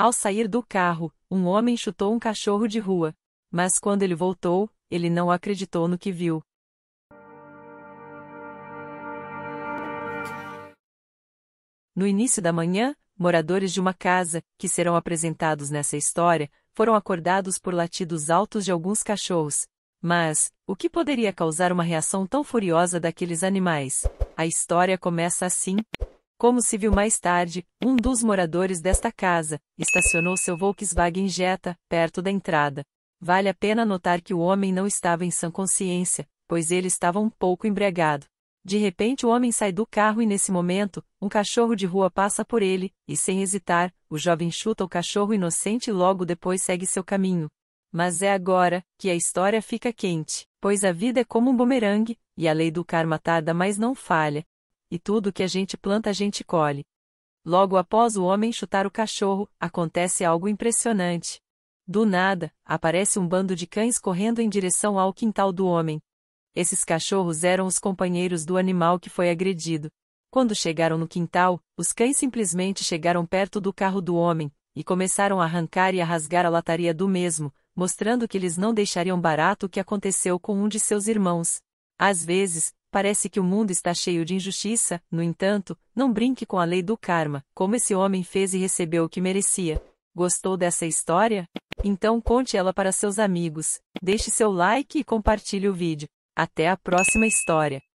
Ao sair do carro, um homem chutou um cachorro de rua. Mas quando ele voltou, ele não acreditou no que viu. No início da manhã, moradores de uma casa, que serão apresentados nessa história, foram acordados por latidos altos de alguns cachorros. Mas, o que poderia causar uma reação tão furiosa daqueles animais? A história começa assim. Como se viu mais tarde, um dos moradores desta casa estacionou seu Volkswagen Jetta perto da entrada. Vale a pena notar que o homem não estava em sã consciência, pois ele estava um pouco embriagado. De repente o homem sai do carro e nesse momento, um cachorro de rua passa por ele, e sem hesitar, o jovem chuta o cachorro inocente e logo depois segue seu caminho. Mas é agora que a história fica quente, pois a vida é como um bumerangue, e a lei do karma tarda mas não falha, e tudo que a gente planta a gente colhe. Logo após o homem chutar o cachorro, acontece algo impressionante. Do nada, aparece um bando de cães correndo em direção ao quintal do homem. Esses cachorros eram os companheiros do animal que foi agredido. Quando chegaram no quintal, os cães simplesmente chegaram perto do carro do homem e começaram a arrancar e a rasgar a lataria do mesmo, mostrando que eles não deixariam barato o que aconteceu com um de seus irmãos. Às vezes, Parece que o mundo está cheio de injustiça, no entanto, não brinque com a lei do karma, como esse homem fez e recebeu o que merecia. Gostou dessa história? Então conte ela para seus amigos, deixe seu like e compartilhe o vídeo. Até a próxima história!